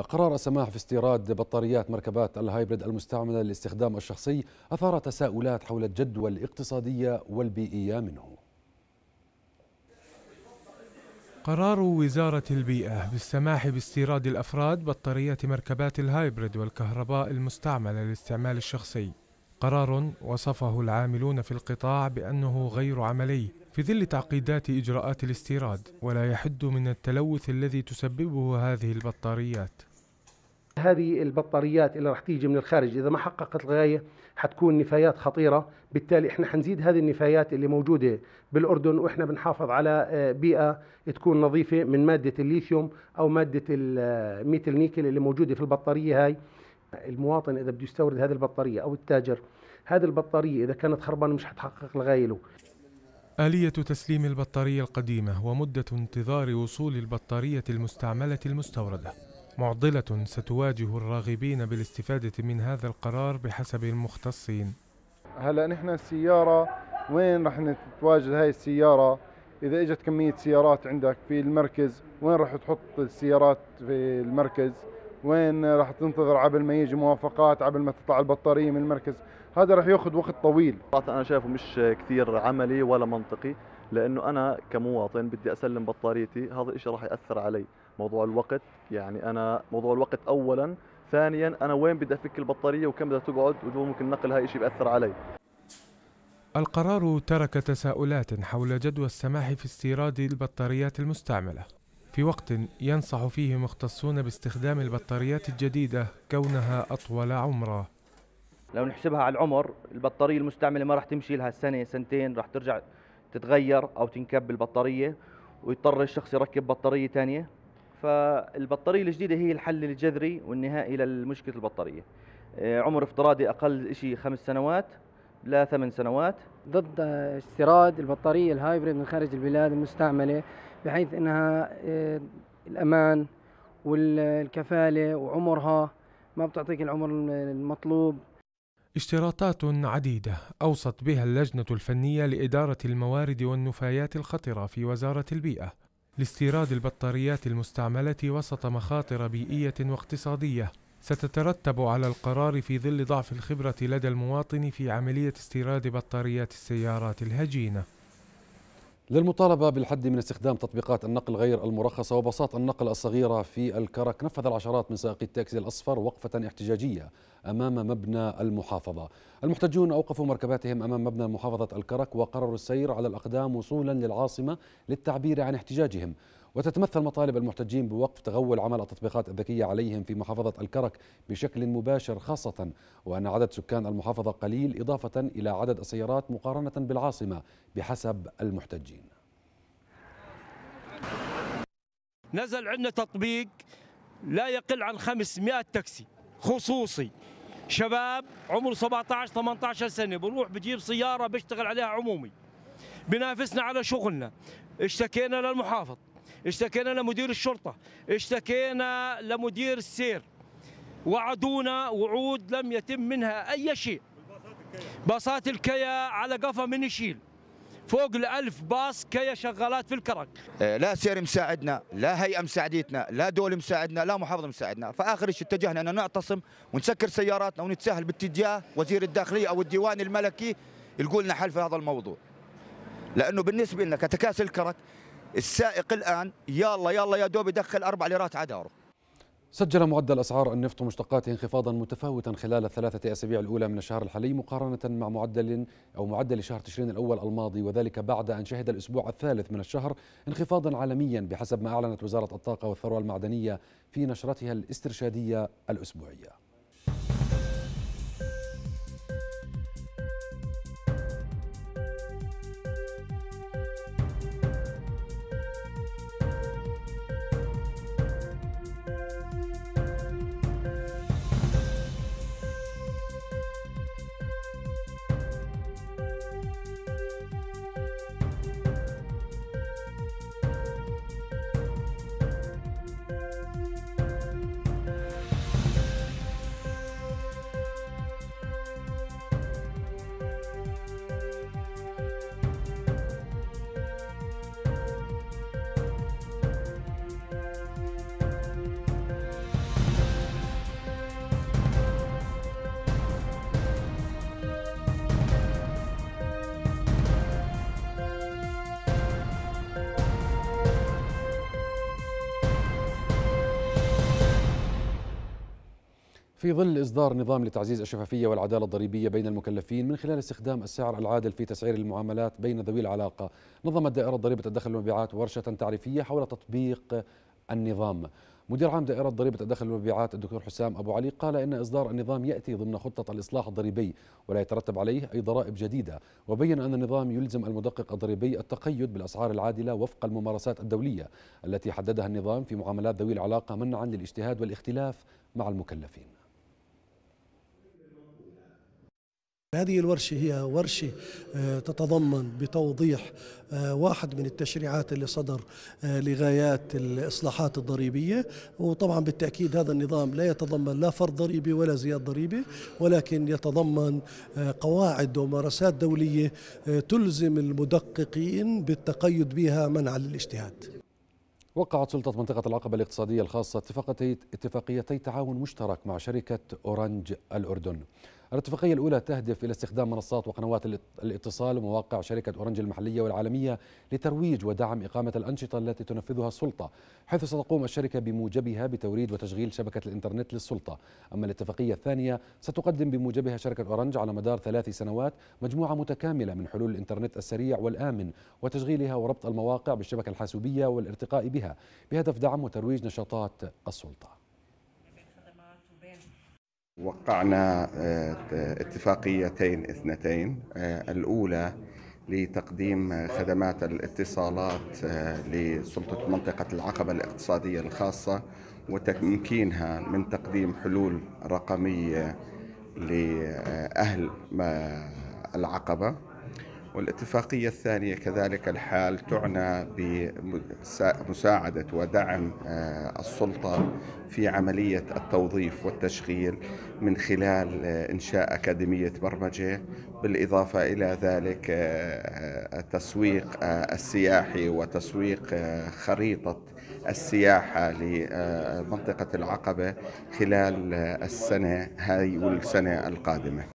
قرار السماح في استيراد بطاريات مركبات الهايبريد المستعملة للاستخدام الشخصي أثار تساؤلات حول الجدوى الاقتصادية والبيئية منه قرار وزارة البيئة بالسماح باستيراد الأفراد بطاريات مركبات الهايبريد والكهرباء المستعملة للاستعمال الشخصي قرار وصفه العاملون في القطاع بأنه غير عملي في ظل تعقيدات إجراءات الاستيراد ولا يحد من التلوث الذي تسببه هذه البطاريات هذه البطاريات اللي راح تيجي من الخارج اذا ما حققت الغايه حتكون نفايات خطيره بالتالي احنا حنزيد هذه النفايات اللي موجوده بالاردن واحنا بنحافظ على آه، بيئه تكون نظيفه من ماده الليثيوم او ماده الميتل آه، نيكل اللي موجوده في البطاريه هاي المواطن اذا بده يستورد هذه البطاريه او التاجر هذه البطاريه اذا كانت خربانه مش حتحقق له آلية تسليم البطارية القديمة ومدة انتظار وصول البطارية المستعملة المستوردة معضلة ستواجه الراغبين بالاستفادة من هذا القرار بحسب المختصين هلا نحن السيارة وين رح نتواجد هاي السيارة إذا إجت كمية سيارات عندك في المركز وين رح تحط السيارات في المركز وين راح تنتظر قبل ما يجي موافقات قبل ما تطلع البطاريه من المركز هذا راح ياخذ وقت طويل انا شايفه مش كثير عملي ولا منطقي لانه انا كمواطن بدي اسلم بطاريتي هذا الشيء راح ياثر علي موضوع الوقت يعني انا موضوع الوقت اولا ثانيا انا وين بدي افك البطاريه وكم بدها تقعد ممكن نقل هاي الشيء بياثر علي القرار ترك تساؤلات حول جدوى السماح في استيراد البطاريات المستعمله في وقت ينصح فيه مختصون باستخدام البطاريات الجديدة كونها أطول عمرا لو نحسبها على العمر البطارية المستعملة ما راح تمشي لها سنة سنتين راح ترجع تتغير أو تنكب البطارية ويضطر الشخص يركب بطارية ثانية فالبطارية الجديدة هي الحل الجذري والنهائي لمشكلة البطارية آه، عمر افتراضي أقل شيء خمس سنوات لا ثمان سنوات ضد استيراد البطارية الهايبريد من خارج البلاد المستعملة بحيث انها آه، الامان والكفالة وعمرها ما بتعطيك العمر المطلوب اشتراطات عديدة أوصت بها اللجنة الفنية لإدارة الموارد والنفايات الخطرة في وزارة البيئة لاستيراد البطاريات المستعملة وسط مخاطر بيئية واقتصادية ستترتب على القرار في ظل ضعف الخبرة لدى المواطن في عملية استيراد بطاريات السيارات الهجينة للمطالبة بالحد من استخدام تطبيقات النقل غير المرخصة وباصات النقل الصغيرة في الكرك نفذ العشرات من سائقي التاكسي الأصفر وقفة احتجاجية أمام مبنى المحافظة المحتجون أوقفوا مركباتهم أمام مبنى محافظة الكرك وقرروا السير على الأقدام وصولا للعاصمة للتعبير عن احتجاجهم وتتمثل مطالب المحتجين بوقف تغول عمل التطبيقات الذكية عليهم في محافظة الكرك بشكل مباشر خاصة وأن عدد سكان المحافظة قليل إضافة إلى عدد السيارات مقارنة بالعاصمة بحسب المحتجين نزل عندنا تطبيق لا يقل عن 500 تاكسي خصوصي شباب عمره 17 18 سنه بروح بجيب سياره بيشتغل عليها عمومي بنافسنا على شغلنا اشتكينا للمحافظ اشتكينا لمدير الشرطة اشتكينا لمدير السير وعدونا وعود لم يتم منها أي شيء باصات الكيا على قفا من يشيل فوق الألف باص كيا شغالات في الكرك آه، لا سير مساعدنا لا هيئة مساعدتنا لا دول مساعدنا لا محافظة مساعدنا فآخر شيء اتجهنا أن نعتصم ونسكر سياراتنا ونتساهل باتجاه وزير الداخلية أو الديوان الملكي يقول لنا حل في هذا الموضوع لأنه بالنسبة لنا كتكاسل الكرك السائق الآن يلا يلا يا دوب يدخل أربع ليرات على داره سجل معدل أسعار النفط ومشتقاته انخفاضا متفاوتا خلال الثلاثة أسابيع الأولى من الشهر الحالي مقارنة مع معدل أو معدل شهر تشرين الأول الماضي وذلك بعد أن شهد الأسبوع الثالث من الشهر انخفاضا عالميا بحسب ما أعلنت وزارة الطاقة والثروة المعدنية في نشرتها الاسترشادية الأسبوعية في ظل إصدار نظام لتعزيز الشفافية والعدالة الضريبية بين المكلفين من خلال استخدام السعر العادل في تسعير المعاملات بين ذوي العلاقة نظمت دائرة ضريبة الدخل والمبيعات ورشة تعريفية حول تطبيق النظام مدير عام دائرة ضريبة الدخل والمبيعات الدكتور حسام أبو علي قال إن إصدار النظام يأتي ضمن خطة الإصلاح الضريبي ولا يترتب عليه أي ضرائب جديدة وبين أن النظام يلزم المدقق الضريبي التقيد بالأسعار العادلة وفق الممارسات الدولية التي حددها النظام في معاملات ذوي العلاقة منعا للاجتهاد والاختلاف مع المكلفين هذه الورشة هي ورشة آه، تتضمن بتوضيح آه، واحد من التشريعات اللي صدر آه، لغايات الإصلاحات الضريبية وطبعا بالتأكيد هذا النظام لا يتضمن لا فرض ضريبي ولا زيادة ضريبي ولكن يتضمن قواعد وممارسات دولية تلزم المدققين بالتقيد بها منعا للاجتهاد وقعت سلطة منطقة العقبة الاقتصادية الخاصة اتفاقيتي تعاون مشترك مع شركة أورانج الأردن الاتفاقية الأولى تهدف إلى استخدام منصات وقنوات الاتصال ومواقع شركة أورنج المحلية والعالمية لترويج ودعم إقامة الأنشطة التي تنفذها السلطة حيث ستقوم الشركة بموجبها بتوريد وتشغيل شبكة الإنترنت للسلطة أما الاتفاقية الثانية ستقدم بموجبها شركة أورنج على مدار ثلاث سنوات مجموعة متكاملة من حلول الإنترنت السريع والآمن وتشغيلها وربط المواقع بالشبكة الحاسوبية والارتقاء بها بهدف دعم وترويج نشاطات السلطه وقعنا آه، اتفاقيتين اثنتين آه، الأولى لتقديم خدمات الاتصالات آه، لسلطة منطقة العقبة الاقتصادية الخاصة وتمكينها من تقديم حلول رقمية لأهل العقبة والاتفاقية الثانية كذلك الحال تعنى بمساعدة ودعم آه، السلطة في عملية التوظيف والتشغيل من خلال آه، إنشاء أكاديمية برمجة بالإضافة إلى ذلك التسويق آه، السياحي وتسويق خريطة السياحة لمنطقة العقبة خلال السنة هاي والسنة القادمة